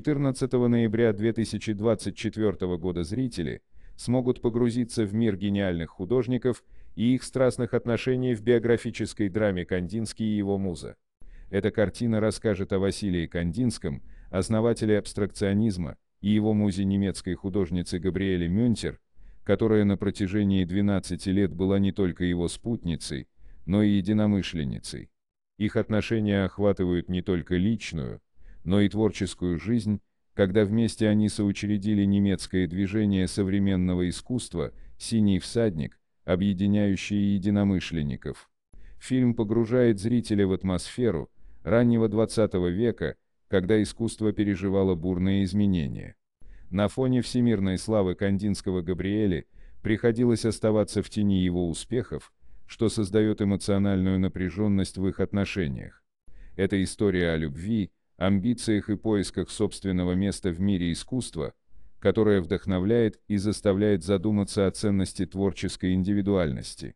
14 ноября 2024 года зрители смогут погрузиться в мир гениальных художников и их страстных отношений в биографической драме «Кандинский и его муза». Эта картина расскажет о Василии Кандинском, основателе абстракционизма, и его музе немецкой художницы Габриэле Мюнтер, которая на протяжении 12 лет была не только его спутницей, но и единомышленницей. Их отношения охватывают не только личную, но и творческую жизнь, когда вместе они соучредили немецкое движение современного искусства «Синий всадник», объединяющее единомышленников. Фильм погружает зрителя в атмосферу раннего 20 века, когда искусство переживало бурные изменения. На фоне всемирной славы Кандинского Габриэля приходилось оставаться в тени его успехов, что создает эмоциональную напряженность в их отношениях. Это история о любви, амбициях и поисках собственного места в мире искусства, которое вдохновляет и заставляет задуматься о ценности творческой индивидуальности.